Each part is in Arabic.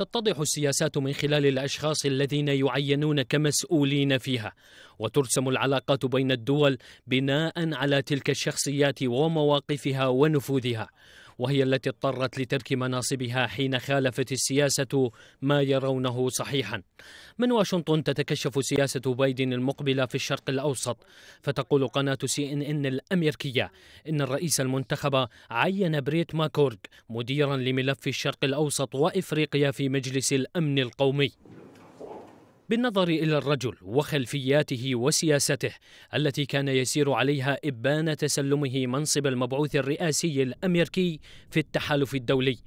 تتضح السياسات من خلال الاشخاص الذين يعينون كمسؤولين فيها وترسم العلاقات بين الدول بناء على تلك الشخصيات ومواقفها ونفوذها وهي التي اضطرت لترك مناصبها حين خالفت السياسة ما يرونه صحيحا من واشنطن تتكشف سياسة بايدن المقبلة في الشرق الأوسط فتقول قناة سي إن إن الأمريكية إن الرئيس المنتخب عين بريت ماكورغ مديرا لملف الشرق الأوسط وإفريقيا في مجلس الأمن القومي بالنظر الى الرجل وخلفياته وسياسته التي كان يسير عليها ابان تسلمه منصب المبعوث الرئاسي الامريكي في التحالف الدولي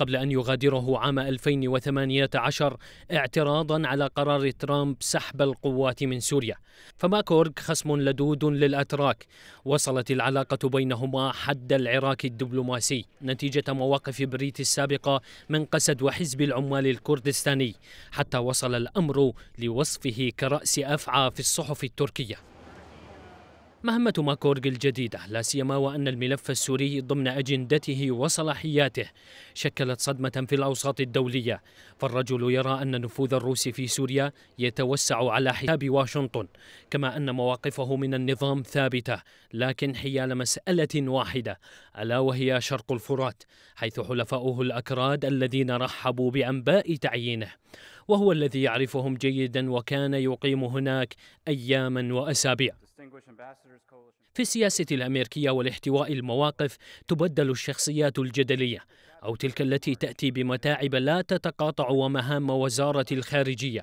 قبل أن يغادره عام 2018 اعتراضا على قرار ترامب سحب القوات من سوريا فما كورغ خصم لدود للأتراك وصلت العلاقة بينهما حد العراك الدبلوماسي نتيجة مواقف بريت السابقة من قسد وحزب العمال الكردستاني حتى وصل الأمر لوصفه كرأس أفعى في الصحف التركية مهمة ماكورغ الجديدة لا سيما وأن الملف السوري ضمن أجندته وصلاحياته شكلت صدمة في الأوساط الدولية فالرجل يرى أن نفوذ الروس في سوريا يتوسع على حساب واشنطن كما أن مواقفه من النظام ثابتة لكن حيال مسألة واحدة ألا وهي شرق الفرات حيث حلفاؤه الأكراد الذين رحبوا بأنباء تعيينه وهو الذي يعرفهم جيدا وكان يقيم هناك أياما وأسابيع في السياسة الأمريكية والاحتواء المواقف تبدل الشخصيات الجدلية أو تلك التي تأتي بمتاعب لا تتقاطع ومهام وزارة الخارجية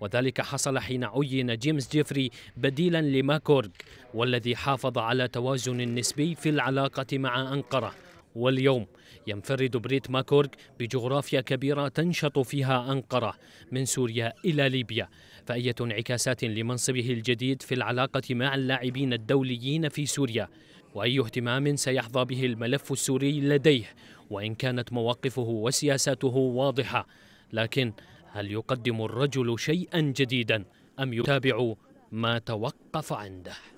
وذلك حصل حين عين جيمس جيفري بديلا لماكورغ والذي حافظ على توازن نسبي في العلاقة مع أنقرة واليوم ينفرد بريت ماكورغ بجغرافيا كبيرة تنشط فيها أنقرة من سوريا إلى ليبيا فأية انعكاسات لمنصبه الجديد في العلاقة مع اللاعبين الدوليين في سوريا وأي اهتمام سيحظى به الملف السوري لديه وإن كانت مواقفه وسياساته واضحة لكن هل يقدم الرجل شيئا جديدا أم يتابع ما توقف عنده